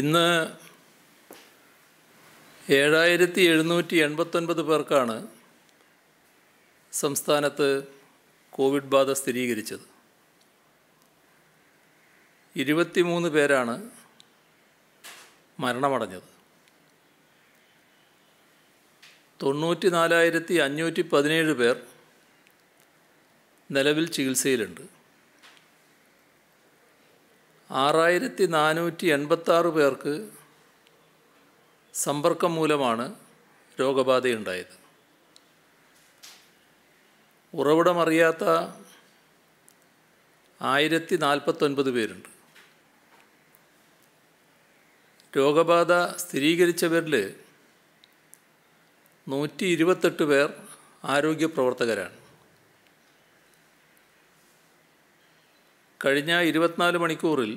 ഇന്ന് ഏഴായിരത്തി എഴുന്നൂറ്റി എൺപത്തൊൻപത് പേർക്കാണ് സംസ്ഥാനത്ത് കോവിഡ് ബാധ സ്ഥിരീകരിച്ചത് ഇരുപത്തി മൂന്ന് പേരാണ് മരണമടഞ്ഞത് തൊണ്ണൂറ്റി നാലായിരത്തി അഞ്ഞൂറ്റി പതിനേഴ് പേർ നിലവിൽ ചികിത്സയിലുണ്ട് ആറായിരത്തി നാനൂറ്റി എൺപത്താറ് പേർക്ക് സമ്പർക്കം മൂലമാണ് രോഗബാധയുണ്ടായത് ഉറവിടമറിയാത്ത ആയിരത്തി നാൽപ്പത്തൊൻപത് പേരുണ്ട് രോഗബാധ സ്ഥിരീകരിച്ചവരിൽ നൂറ്റി ഇരുപത്തെട്ട് പേർ ആരോഗ്യ പ്രവർത്തകരാണ് കഴിഞ്ഞ ഇരുപത്തിനാല് മണിക്കൂറിൽ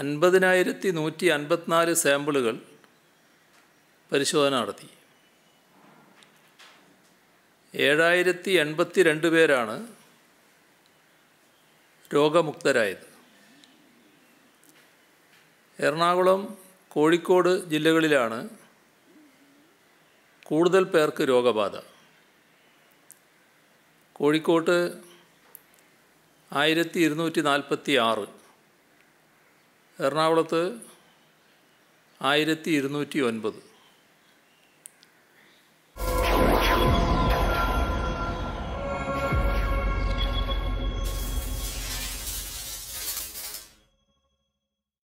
അൻപതിനായിരത്തി നൂറ്റി അൻപത്തിനാല് സാമ്പിളുകൾ പരിശോധന നടത്തി ഏഴായിരത്തി എൺപത്തി രണ്ട് പേരാണ് രോഗമുക്തരായത് എറണാകുളം കോഴിക്കോട് ജില്ലകളിലാണ് കൂടുതൽ പേർക്ക് രോഗബാധ കോഴിക്കോട്ട് ആയിരത്തി ഇരുന്നൂറ്റി നാൽപ്പത്തി ആറ് എറണാകുളത്ത് ആയിരത്തി ഇരുന്നൂറ്റി ഒൻപത്